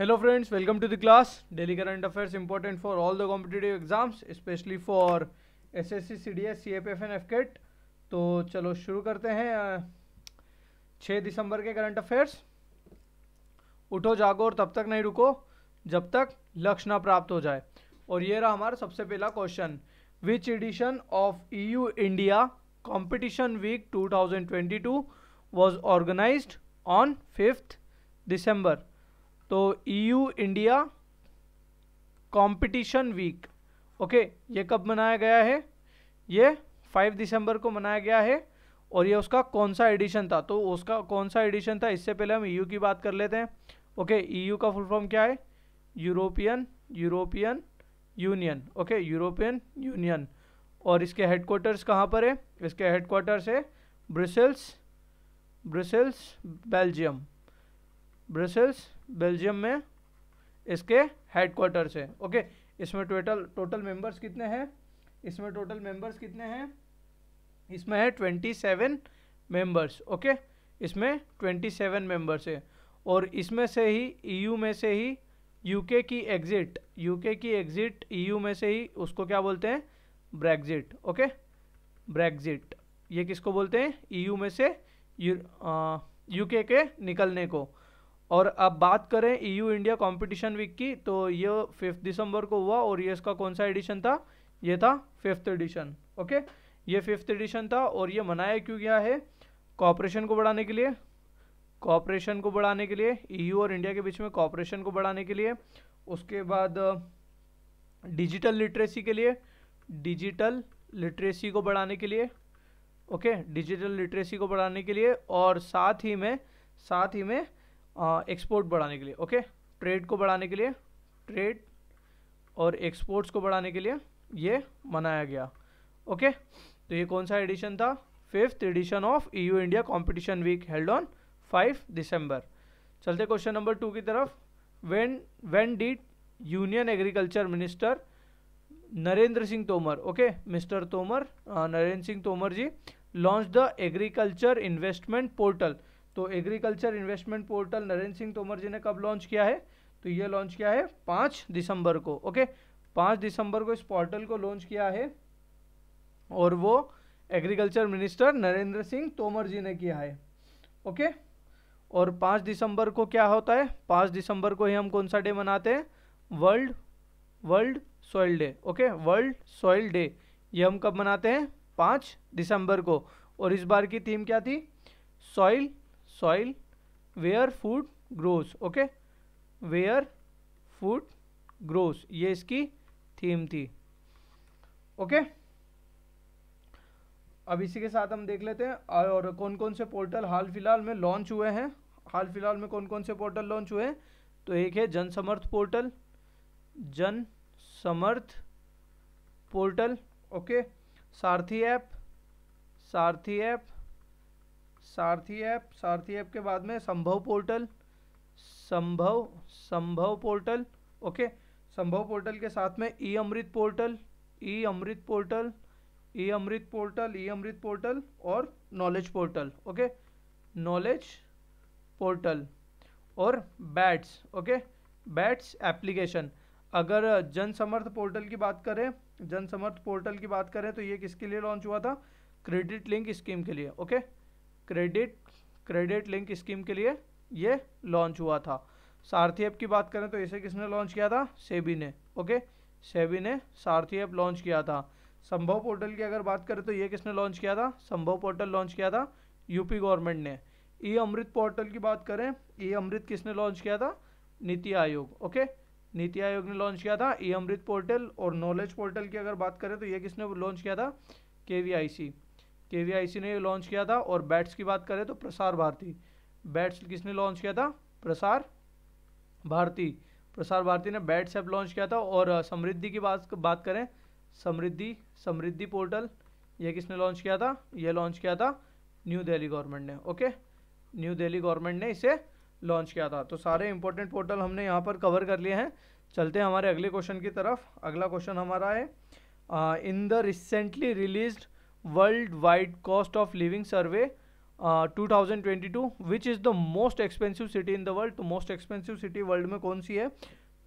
Hello friends welcome to the class daily current affairs important for all the competitive exams specially for SSC CDS CAPF and AFCAT तो चलो शुरू करते हैं छः दिसंबर के current affairs उठो जागो और तब तक नहीं रुको जब तक लक्ष्य ना प्राप्त हो जाए और ये रहा हमारा सबसे पहला question which edition of E India competition week two was organized on fifth December तो EU India competition week okay ये कब मनाया गया है ये 5 दिसंबर को मनाया गया है और ये उसका कौन सा एडिशन था तो उसका कौन सा एडिशन था इससे पहले हम ईयू e की बात कर लेते हैं ओके ईयू e का फुल फॉर्म क्या है European European Union okay European Union और इसके हेडक्वार्टर्स कहाँ पर है इसके हेडक्वार्टर्स है Brussels Brussels Belgium Brussels Belgium में इसके हेडक्वार्टर्स है ओके इसमें टोटल टोटल मेंबर्स कितने हैं इसमें टोटल मेंबर्स कितने हैं इसमें है ट्वेंटी सेवन मेम्बर्स ओके इसमें ट्वेंटी सेवन मेम्बर्स है और इसमें से ही ईयू e में से ही यूके की एग्ज़िट यूके की एग्ज़िट ईयू e में से ही उसको क्या बोलते हैं ब्रेग्जिट ओके ब्रेग्जिट ये किसको बोलते हैं ईयू e में से यूके के निकलने को और अब बात करें ईयू इंडिया कंपटीशन वीक की तो ये फिफ्थ दिसंबर को हुआ और ये इसका कौन सा एडिशन था ये था फिफ्थ एडिशन ओके ये फिफ्थ एडिशन था और ये मनाया क्यों गया है कॉपरेशन को बढ़ाने के लिए कॉपरेशन को बढ़ाने के लिए ईयू e और इंडिया के बीच में कॉपरेशन को बढ़ाने के लिए उसके बाद डिजिटल uh, लिटरेसी के लिए डिजिटल लिटरेसी को बढ़ाने के लिए ओके डिजिटल लिटरेसी को बढ़ाने के लिए और साथ ही में साथ ही में एक्सपोर्ट बढ़ाने के लिए ओके ट्रेड को बढ़ाने के लिए ट्रेड और एक्सपोर्ट्स को बढ़ाने के लिए ये मनाया गया ओके तो ये कौन सा एडिशन था fifth edition of EU India competition week held on five December चलते क्वेश्चन नंबर टू की तरफ when when did union agriculture minister Narendra Singh Tomar okay mister Tomar Narendra Singh Tomar ji launch the agriculture investment portal तो agriculture investment portal Narendra Singh Tomar ji ने कब launch किया है तो ये लॉन्च किया है पाँच दिसंबर को ओके पाँच दिसंबर को इस पोर्टल को लॉन्च किया है और वो एग्रीकल्चर मिनिस्टर नरेंद्र सिंह तोमर जी ने किया है ओके और पाँच दिसंबर को क्या होता है पाँच दिसंबर को ही हम कौन सा डे मनाते हैं world world soil day okay world soil day ये हम कब मनाते हैं पाँच दिसंबर को और इस बार की थीम क्या थी soil soil where food grows okay where food grows ये इसकी थीम थी ओके okay? अब इसी के साथ हम देख लेते हैं और कौन कौन से पोर्टल हाल फिलहाल में लॉन्च हुए हैं हाल फिलहाल में कौन कौन से पोर्टल लॉन्च हुए हैं तो एक है जन Samarth portal Jan Samarth portal okay Saarthi app Saarthi app Saarthi app Saarthi app के बाद में संभव पोर्टल संभव संभव पोर्टल ओके संभव पोर्टल के साथ में E Amrit portal E Amrit portal E Amrit portal E Amrit portal और knowledge portal okay knowledge portal और बैट्स ओके बैट्स एप्लीकेशन अगर जनसमर्थ पोर्टल की बात करें जनसमर्थ पोर्टल की बात करें तो ये किसके लिए लॉन्च हुआ था क्रेडिट लिंक स्कीम के लिए okay credit credit link scheme के लिए ये लॉन्च हुआ था सारथी ऐप की बात करें तो इसे किसने लॉन्च किया था सेबी ने ओके सेबी ने सारथी ऐप लॉन्च किया था संभव पोर्टल की अगर बात करें तो ये किसने लॉन्च किया था संभव पोर्टल लॉन्च किया था यूपी गवर्नमेंट ने ई अमृत पोर्टल की बात करें ई अमृत किसने लॉन्च किया था नीति आयोग ओके नीति आयोग ने लॉन्च किया था ई अमृत पोर्टल और नॉलेज पोर्टल की अगर बात करें तो ये किसने लॉन्च किया था के वी आई सी के ने लॉन्च किया था और बैट्स की बात करें तो प्रसार भारती बैट्स किसने लॉन्च किया था प्रसार भारती प्रसार भारती ने बैट्स ऐप लॉन्च किया था और समृद्धि की बात बात करें समृद्धि समृद्धि पोर्टल यह किसने लॉन्च किया था यह लॉन्च किया था न्यू दिल्ली गवर्नमेंट ने ओके न्यू दिल्ली गवर्नमेंट ने इसे लॉन्च किया था तो सारे इंपॉर्टेंट पोर्टल हमने यहाँ पर कवर कर लिए हैं चलते हैं हमारे अगले क्वेश्चन की तरफ अगला क्वेश्चन हमारा है in the recently released world wide cost of living survey two thousand twenty two which is the most expensive city in the world तो मोस्ट एक्सपेंसिव सिटी वर्ल्ड में कौन सी है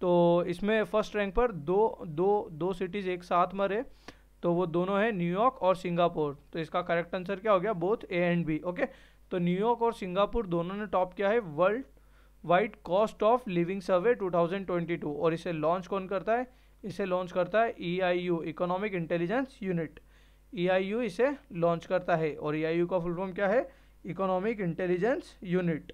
तो इसमें फर्स्ट रैंक पर दो दो दो सिटीज़ एक साथ में रहे तो वो दोनों हैं न्यूयॉर्क और सिंगापुर तो इसका करेक्ट आंसर क्या हो गया both A and B okay तो न्यूयॉर्क और सिंगापुर दोनों ने टॉप किया है world wide cost of living survey 2022 और इसे लॉन्च कौन करता है इसे लॉन्च करता है E I U economic intelligence unit E इसे लॉन्च करता है और ई का फुल फॉर्म क्या है इकोनॉमिक इंटेलिजेंस यूनिट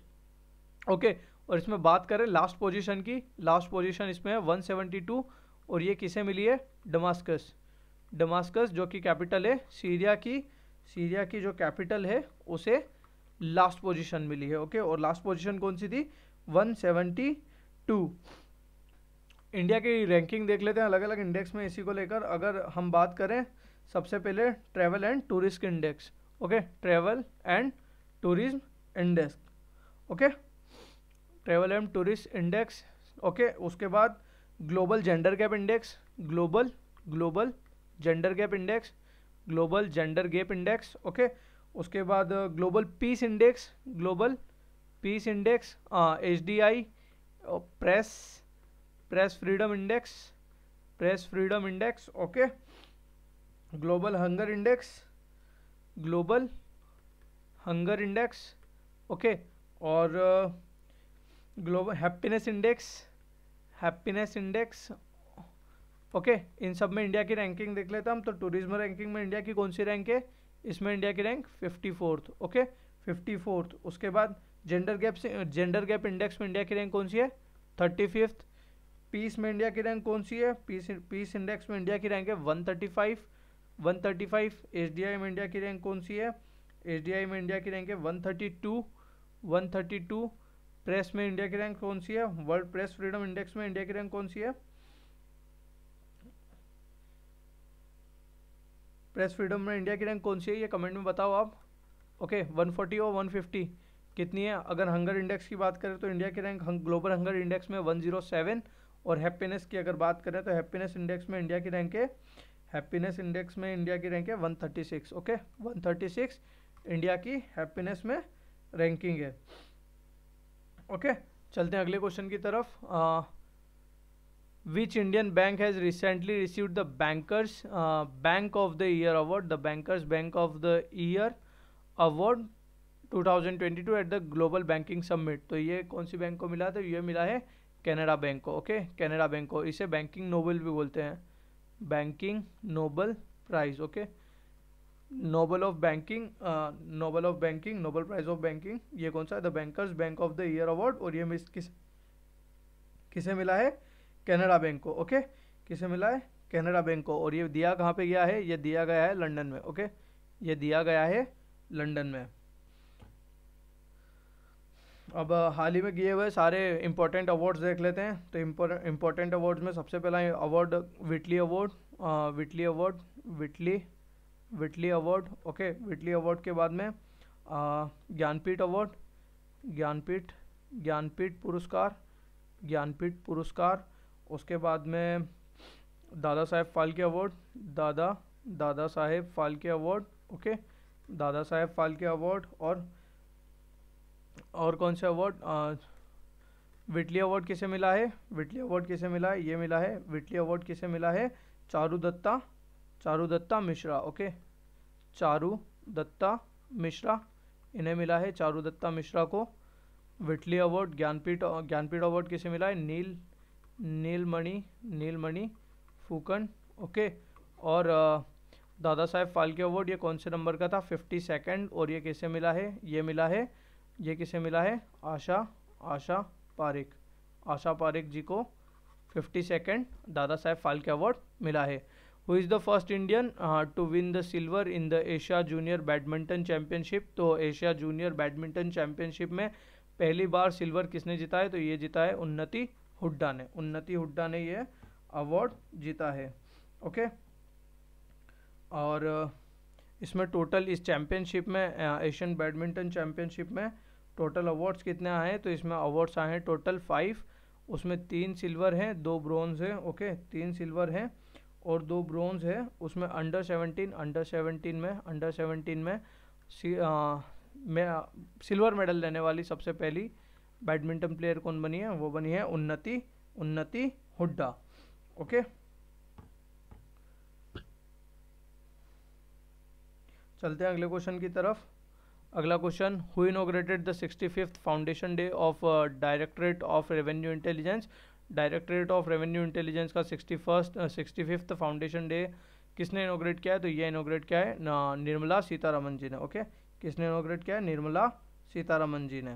ओके और इसमें बात करें लास्ट पोजीशन की लास्ट पोजीशन इसमें है 172 और ये किसे मिली है डमास्कस डमास्कस जो कि कैपिटल है सीरिया की सीरिया की जो कैपिटल है उसे लास्ट पोजीशन मिली है ओके और लास्ट पोजीशन कौन सी थी 172 इंडिया की रैंकिंग देख लेते हैं अलग अलग इंडेक्स में इसी को लेकर अगर हम बात करें सबसे पहले travel and tourist index okay travel and tourism index okay travel and tourist index okay उसके बाद global gender gap index global global gender gap index global gender gap index okay उसके बाद global peace index global peace index H D I press press freedom index press freedom index okay global hunger index global hunger index okay और global happiness index happiness index okay इन सब में India की ranking देख लेते हम तो tourism ranking में इंडिया की कौन सी रैंक है इसमें इंडिया की rank fifty fourth okay fifty fourth उसके बाद जेंडर गैप से जेंडर गैप इंडेक्स में इंडिया की रैंक कौन सी है थर्टी फिफ्थ पीस में इंडिया की रैंक कौन सी है पीस पीस इंडेक्स में इंडिया की रैंक है one thirty five one thirty five India की रैंक कौन सी है एच में इंडिया की रैंक है थर्टी टू प्रेस में इंडिया की रैंक कौन सी है वर्ल्ड प्रेस फ्रीडम इंडेक्स में इंडिया की रैंक कौन सी है प्रेस फ्रीडम में इंडिया की रैंक कौन सी है ये कमेंट में बताओ आप ओके वन फोर्टी और वन फिफ्टी कितनी है अगर हंगर इंडेक्स की बात करें तो इंडिया की रैंक ग्लोबल हंगर इंडेक्स में वन और हैप्पीनेस की अगर बात करें तो हैप्पीनेस इंडेक्स में इंडिया की रैंक है हैप्पीनेस इंडेक्स में इंडिया की रैंक है 136 ओके 136 इंडिया की हैप्पीनेस में रैंकिंग है ओके चलते हैं अगले क्वेश्चन की तरफ which Indian bank has recently receive the bankers bank of the year award the bankers bank of the year award 2022 at the global banking summit तो ये कौन सी बैंक को मिला था ये मिला है कैनेडा बैंक को ओके कैनेडा बैंक को इसे बैंकिंग नोबेल भी बोलते हैं banking Nobel prize okay Nobel of banking Nobel of banking Nobel prize of banking ये कौन सा है the bankers bank of the year award और ये मिस किस किसे मिला है कैनेडा बैंक को ओके okay? किसे मिला है कैनेडा बैंक को और ये दिया कहाँ पे गया है ये दिया गया है लंडन में ओके okay? ये दिया गया है लंडन में अब हाल ही में किए हुए सारे इम्पोर्टेंट अवार्ड्स देख लेते हैं तो इम्पोर्टेंट अवार्ड्स में सबसे पहला award Whitley award Whitley award Whitley Whitley award okay Whitley award के बाद में ज्ञानपीठ अवार्ड ज्ञानपीठ ज्ञानपीठ पुरस्कार ज्ञानपीठ पुरस्कार उसके बाद में दादा साहेब फाल्के अवार्ड दादा दादा साहेब फाल्के अवार्ड ओके दादा साहेब फाल्के अवार्ड और और कौन सा अवार्ड विटली अवार्ड किसे मिला है विटली अवार्ड किसे मिला है ये मिला है विटली अवार्ड किसे मिला है चारू दत्ता चारू दत्ता मिश्रा ओके चारू दत्ता मिश्रा इन्हें मिला है चारू दत्ता मिश्रा को Whitley award Jnanpith Jnanpith award किसे मिला है नील नीलमणि नीलमणि फूकन ओके और दादा साहेब फाल्के अवार्ड ये कौन से नंबर का था फिफ्टी सेकेंड और ये किसे मिला है ये मिला है ये किसे मिला है आशा आशा पारिक आशा पारिक जी को फिफ्टी सेकेंड दादा साहेब फाल्के अवार्ड मिला है who is the first Indian to win the silver in the Asia junior badminton championship तो एशिया जूनियर बैडमिंटन चैम्पियनशिप में पहली बार सिल्वर किसने जीता है तो ये जीता है उन्नति हुड्डा ने उन्नति हुड्डा ने ये अवार्ड जीता है ओके और uh, इसमें टोटल इस चैम्पियनशिप में एशियन बैडमिंटन चैम्पियनशिप में टोटल अवार्ड्स कितने आए हैं तो इसमें अवार्ड्स आए हैं टोटल फाइव उसमें तीन सिल्वर हैं दो ब्रॉन्ज है ओके तीन सिल्वर हैं और दो ब्रॉन्ज है उसमें अंडर सेवनटीन अंडर सेवनटीन में अंडर सेवनटीन में सिल्वर मेडल लेने वाली सबसे पहली बैडमिंटन प्लेयर कौन बनी है वो बनी है उन्नति उन्नति हुड्डा ओके चलते हैं अगले क्वेश्चन की तरफ अगला question who inaugurated the sixty fifth foundation day of directorate of revenue intelligence directorate of revenue intelligence का sixty first sixty fifth foundation day किसने इनोग्रेट किया है तो ये इनोग्रेट किया है निर्मला सीतारामन जी ने ओके किसने इनोग्रेट किया है निर्मला सीतारामन जी ने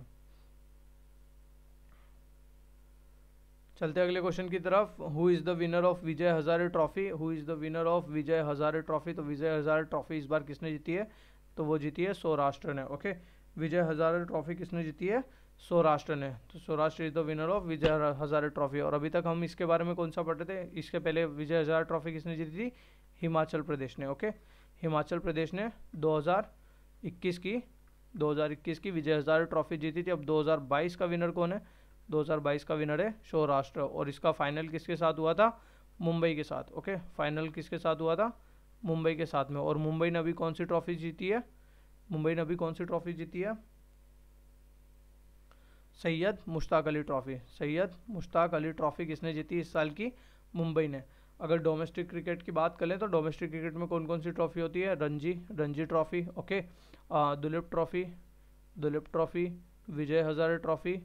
चलते अगले क्वेश्चन की तरफ who is the winner of Vijay Hazare trophy who is the winner of Vijay Hazare trophy तो विजय हज़ारे ट्रॉफी इस बार किसने जीती है तो वो जीती है सौराष्ट्र ने ओके विजय हज़ारे ट्रॉफी किसने जीती है सौराष्ट्र ने तो Saurashtra is the winner of Vijay Hazare trophy और अभी तक हम इसके बारे में कौन सा पढ़ रहे थे इसके पहले विजय हज़ारे ट्रॉफी किसने जीती थी हिमाचल प्रदेश ने ओके हिमाचल प्रदेश ने 2021 की 2021 की विजय हज़ारे ट्रॉफी जीती थी अब 2022 का विनर कौन है 2022 का विनर है सौराष्ट्र और इसका फाइनल किसके साथ हुआ था मुंबई के साथ ओके फाइनल किसके साथ हुआ था मुंबई के साथ में और मुंबई ने अभी कौन सी ट्रॉफी जीती है मुंबई ने अभी कौन सी ट्रॉफी जीती है सैयद मुश्ताक अली ट्रॉफी सैयद मुश्ताक अली ट्रॉफी किसने जीती इस साल की मुंबई ने अगर डोमेस्टिक क्रिकेट की बात करें तो डोमेस्टिक क्रिकेट में कौन कौन सी ट्रॉफी होती है Ranji Ranji trophy okay Duleep trophy Duleep trophy Vijay Hazare trophy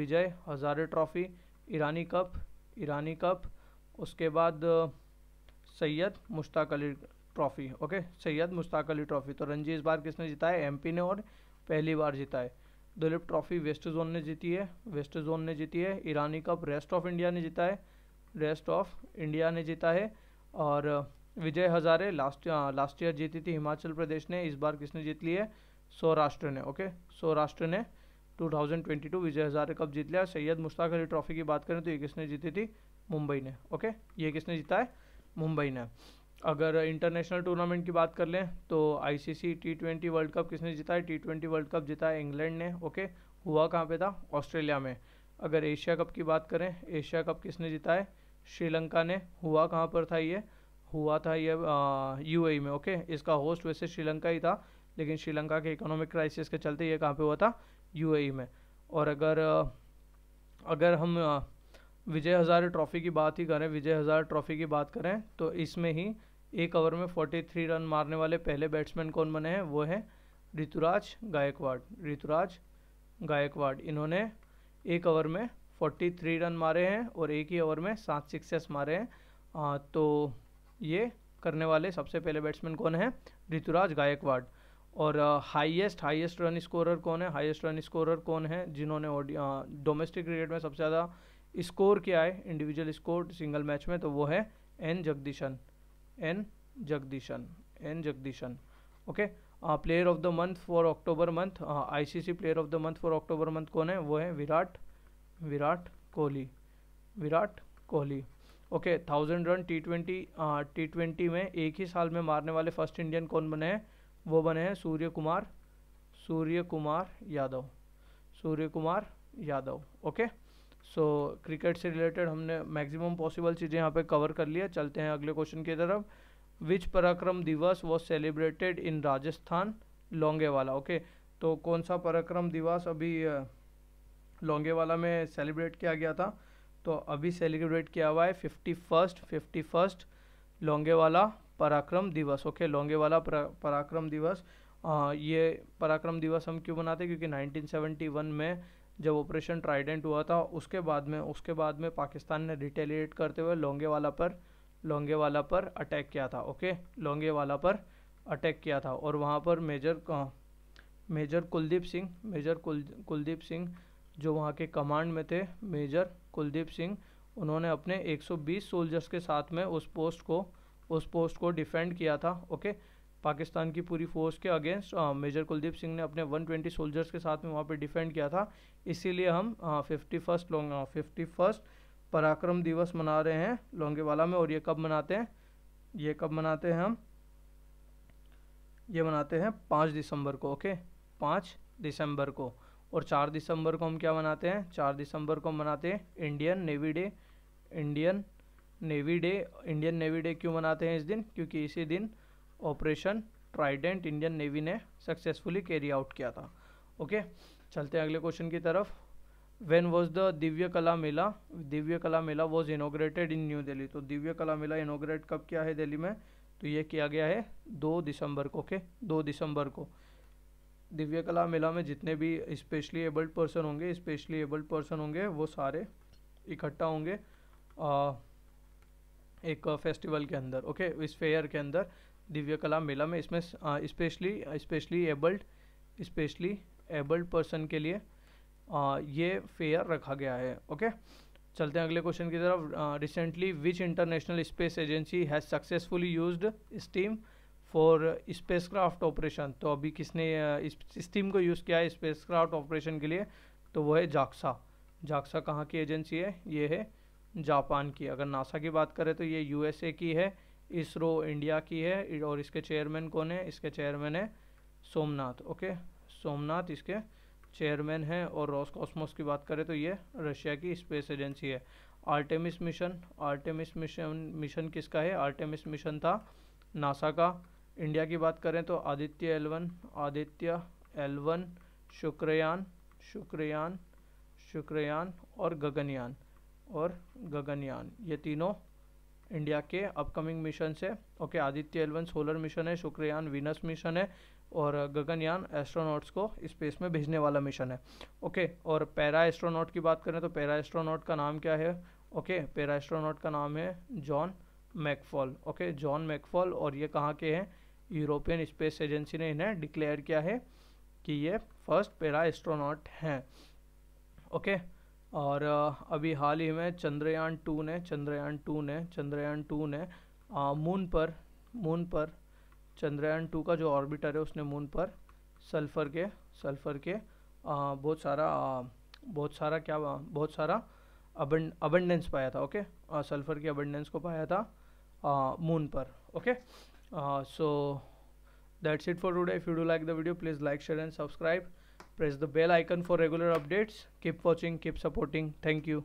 Vijay Hazare trophy Irani cup Irani cup उसके बाद Syed Mushtaq Ali trophy okay Syed Mushtaq Ali trophy तो रणजी इस बार किसने जीता है एम ने और पहली बार जीता है दिलीप ट्रॉफी वेस्ट जोन ने जीती है वेस्ट जोन ने जीती है Irani cup rest of India ने जीता है रेस्ट ऑफ इंडिया ने जीता है और Vijay Hazare last last year जीती थी हिमाचल प्रदेश ने इस बार किसने जीत ली है सौराष्ट्र ने ओके सौराष्ट्र ने 2022 विजय हज़ारे कप जीत लिया सैयद मुश्ताक अली ट्रॉफी की बात करें तो ये किसने जीती थी मुंबई ने ओके ये किसने जीता है मुंबई ने अगर इंटरनेशनल टूर्नामेंट की बात कर लें तो ICC T twenty world cup किसने जीता है टी ट्वेंटी वर्ल्ड कप जीता है इंग्लैंड ने ओके हुआ कहाँ पे था ऑस्ट्रेलिया में अगर एशिया कप की बात करें एशिया कप किसने जीता है श्रीलंका ने हुआ कहाँ पर था ये हुआ था ये यू e में ओके इसका होस्ट वैसे श्रीलंका ही था लेकिन श्रीलंका के इकोनॉमिक क्राइसिस के चलते ये कहाँ पे हुआ था यू e में और अगर अगर हम विजय हज़ारे ट्रॉफ़ी की बात ही करें विजय हज़ार ट्रॉफ़ी की बात करें तो इसमें ही एक ओवर में 43 रन मारने वाले पहले बैट्समैन कौन बने हैं वो हैं ऋतुराज गायकवाड़ ऋतुराज गायकवाड़ इन्होंने एक ओवर में 43 रन मारे हैं और एक ही ओवर में सात सिक्सेस मारे हैं आ, तो ये करने वाले सबसे पहले बैट्समैन कौन है ऋतुराज गायकवाड़ और हाईएस्ट हाईएस्ट रन स्कोरर कौन है हाईएस्ट रन स्कोरर कौन है जिन्होंने डोमेस्टिक क्रिकेट में सबसे ज़्यादा स्कोर क्या है इंडिविजुअल स्कोर सिंगल मैच में तो वो है N Jagadeesan N Jagadeesan N Jagadeesan okay player of the month for October month ICC player of the month for October month कौन है वो है Virat Virat Kohli Virat Kohli okay thousand run T twenty T twenty में एक ही साल में मारने वाले फर्स्ट इंडियन कौन बने हैं वो बने हैं Surya Kumar Surya Kumar Yadav Surya Kumar Yadav okay okay? So cricket से रिलेटेड हमने मैक्सिमम पॉसिबल चीज़ें यहाँ पे कवर कर लिया चलते हैं अगले क्वेश्चन की तरफ which Parakram Diwas was celebrated in Rajasthan Longewala okay तो कौन सा पराक्रम दिवस अभी लोंगेवाला में सेलिब्रेट किया गया था तो अभी सेलिब्रेट किया हुआ है fifty first fifty first Longewala Parakram Diwas okay लोंगे Longewala परा, पराक्रम दिवस आ, ये पराक्रम दिवस हम क्यों मनाते क्योंकि 1971 में जब ऑपरेशन ट्राइडेंट हुआ था उसके बाद में उसके बाद में पाकिस्तान ने रिटेलिएट करते हुए लोंगे वाला पर वाला पर अटैक किया था ओके लोंगे वाला पर अटैक किया था और वहाँ पर major major Kuldeep Singh major Kul Kuldeep Singh जो वहाँ के कमांड में थे मेजर कुलदीप सिंह उन्होंने अपने 120 सोल्जर्स के साथ में उस पोस्ट को उस पोस्ट को डिफेंड किया था ओके पाकिस्तान की पूरी फोर्स के अगेंस्ट मेजर कुलदीप सिंह ने अपने 120 सोल्जर्स के साथ में वहाँ पे डिफेंड किया था इसीलिए हम fifty first long fifty first Parakram Diwas मना रहे हैं लोंगेवाला में और ये कब मनाते हैं ये कब मनाते हैं हम ये मनाते हैं पाँच दिसंबर को ओके पाँच दिसंबर को और चार दिसंबर को हम क्या मनाते हैं चार दिसंबर को मनाते हैं Indian navy day Indian navy day Indian navy day क्यों मनाते हैं इस दिन क्योंकि इसी दिन ऑपरेशन ट्राइडेंट इंडियन नेवी ने सक्सेसफुली कैरी आउट किया था ओके चलते हैं अगले क्वेश्चन की तरफ वेन वॉज द दिव्य Kala Mela Divya Kala Mela was inaugurated in new Delhi तो दिव्य कला मेला इनोग्रेट कब किया है दिल्ली में तो ये किया गया है दो दिसंबर को ओके दो दिसंबर को दिव्य कला मेला में जितने भी स्पेशली एबल्ड पर्सन होंगे स्पेशली एबल्ड पर्सन होंगे वो सारे इकट्ठा होंगे आ, एक फेस्टिवल के अंदर ओके इस फेयर के अंदर दिव्य कला मेला में इसमें specially specially abled specially abled person के लिए आ, ये फेयर रखा गया है ओके चलते हैं अगले क्वेश्चन की तरफ recently which international space agency has successfully use steam for spacecraft operation तो अभी किसने इस स्टीम को यूज़ किया है स्पेस क्राफ्ट ऑपरेशन के लिए तो वो है जाक्सा जाक्सा कहाँ की एजेंसी है ये है जापान की अगर नासा की बात करें तो ये यूएसए की है इसरो इंडिया की है और इसके चेयरमैन कौन है इसके चेयरमैन है सोमनाथ ओके सोमनाथ इसके चेयरमैन हैं और रॉस कॉस्मोस की बात करें तो ये रशिया की स्पेस एजेंसी है Artemis mission Artemis mission mission किसका है आर्टेमिस मिशन था नासा का इंडिया की बात करें तो आदित्य एलवन आदित्य एलवन शुक्रयान शुक्रयान शुक्रयान और गगनयान और गगनयान ये तीनों इंडिया के अपकमिंग मिशन है okay Aditya L one solar mission है शुक्रयान वीनस मिशन है और गगनयान एस्ट्रोनॉट्स को स्पेस में भेजने वाला मिशन है ओके और पैरा एस्ट्रोनॉट की बात करें तो पैरा एस्ट्रोनॉट का नाम क्या है ओके पैरा एस्ट्रोनॉट का नाम है John McFall okay John McFall और ये कहाँ के हैं यूरोपियन स्पेस एजेंसी ने इन्हें डिक्लेयर किया है कि ये फर्स्ट पैरा एस्ट्रोनॉट हैं ओके okay? और अभी हाल ही में चंद्रयान टू ने चंद्रयान टू ने चंद्रयान टू ने मून पर मून पर चंद्रयान टू का जो ऑर्बिटर है उसने मून पर सल्फ़र के सल्फ़र के आ, बहुत सारा आ, बहुत सारा क्या बहुत सारा अबंड अबंडेंस पाया था ओके आ, सल्फ़र की अबंडेंस को पाया था आ, मून पर okay so that's it for today if you do like the video please like share and subscribe press the bell icon for regular updates keep watching keep supporting thank you